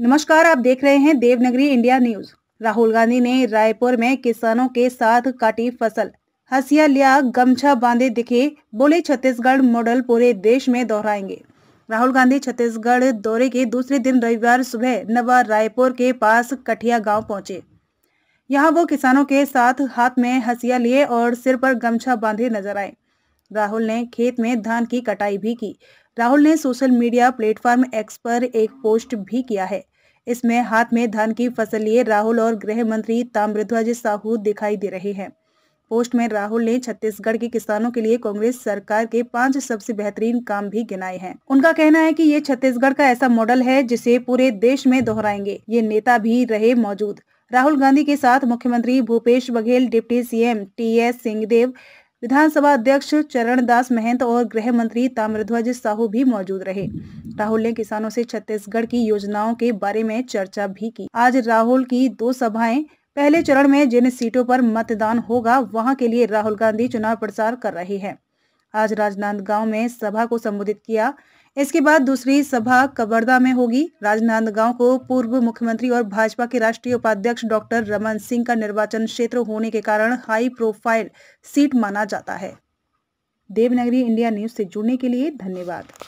नमस्कार आप देख रहे हैं देवनगरी इंडिया न्यूज राहुल गांधी ने रायपुर में किसानों के साथ काटी फसल हसिया लिया गमछा बांधे दिखे बोले छत्तीसगढ़ मॉडल पूरे देश में दोहराएंगे राहुल गांधी छत्तीसगढ़ दौरे के दूसरे दिन रविवार सुबह नवा रायपुर के पास कठिया गांव पहुंचे यहां वो किसानों के साथ हाथ में हसिया लिए और सिर पर गमछा बांधे नजर आए राहुल ने खेत में धान की कटाई भी की राहुल ने सोशल मीडिया प्लेटफॉर्म एक्स पर एक पोस्ट भी किया है इसमें हाथ में धान की फसल लिए राहुल और गृह मंत्री ताम्रध्वज साहू दिखाई दे रहे हैं पोस्ट में राहुल ने छत्तीसगढ़ के किसानों के लिए कांग्रेस सरकार के पांच सबसे बेहतरीन काम भी गिनाए हैं उनका कहना है कि ये छत्तीसगढ़ का ऐसा मॉडल है जिसे पूरे देश में दोहराएंगे ये नेता भी रहे मौजूद राहुल गांधी के साथ मुख्यमंत्री Bhupesh Baghel deputy CM T S Singhdeo विधानसभा अध्यक्ष चरण दास महंत और गृह मंत्री ताम्रध्वज साहू भी मौजूद रहे राहुल ने किसानों से छत्तीसगढ़ की योजनाओं के बारे में चर्चा भी की आज राहुल की दो सभाएं पहले चरण में जिन सीटों पर मतदान होगा वहां के लिए राहुल गांधी चुनाव प्रचार कर रहे हैं आज राजनांदगांव में सभा को संबोधित किया इसके बाद दूसरी सभा कबरदा में होगी राजनांदगांव को पूर्व मुख्यमंत्री और भाजपा के राष्ट्रीय उपाध्यक्ष डॉक्टर रमन सिंह का निर्वाचन क्षेत्र होने के कारण हाई प्रोफाइल सीट माना जाता है देवनगरी इंडिया न्यूज से जुड़ने के लिए धन्यवाद